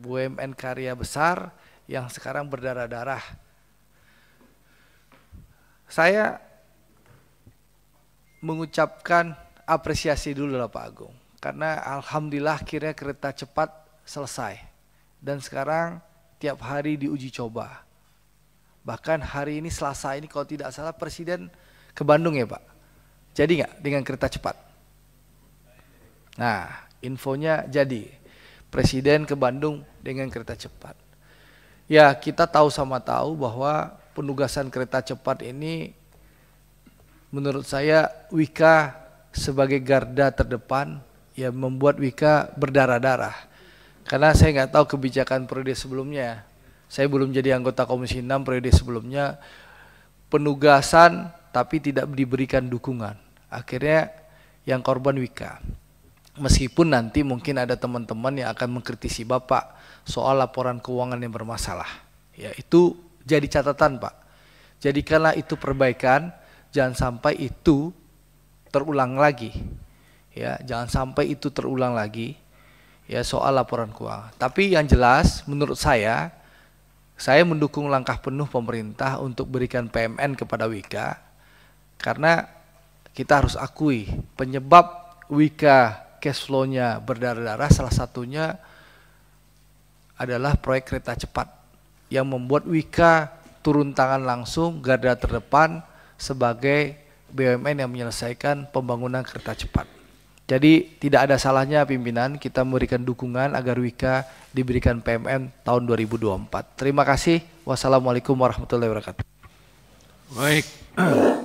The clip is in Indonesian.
BUMN karya besar yang sekarang berdarah-darah. Saya mengucapkan apresiasi dulu lah Pak Agung. Karena alhamdulillah kira kereta cepat selesai. Dan sekarang tiap hari diuji coba. Bahkan hari ini Selasa ini kalau tidak salah Presiden ke Bandung ya Pak. Jadi nggak dengan kereta cepat? Nah infonya jadi presiden ke Bandung dengan kereta cepat. Ya kita tahu sama tahu bahwa penugasan kereta cepat ini menurut saya Wika sebagai garda terdepan ya membuat Wika berdarah-darah. Karena saya nggak tahu kebijakan periode sebelumnya. Saya belum jadi anggota Komisi 6 periode sebelumnya penugasan tapi tidak diberikan dukungan. Akhirnya yang korban Wika meskipun nanti mungkin ada teman-teman yang akan mengkritisi Bapak soal laporan keuangan yang bermasalah. Ya, itu jadi catatan, Pak. Jadikanlah itu perbaikan, jangan sampai itu terulang lagi. Ya, jangan sampai itu terulang lagi. Ya, soal laporan keuangan. Tapi yang jelas menurut saya saya mendukung langkah penuh pemerintah untuk berikan PMN kepada Wika karena kita harus akui penyebab Wika cash flow-nya berdarah-darah salah satunya adalah proyek kereta cepat yang membuat Wika turun tangan langsung garda terdepan sebagai BUMN yang menyelesaikan pembangunan kereta cepat. Jadi tidak ada salahnya pimpinan kita memberikan dukungan agar Wika diberikan PMN tahun 2024. Terima kasih. Wassalamualaikum warahmatullahi wabarakatuh. Baik.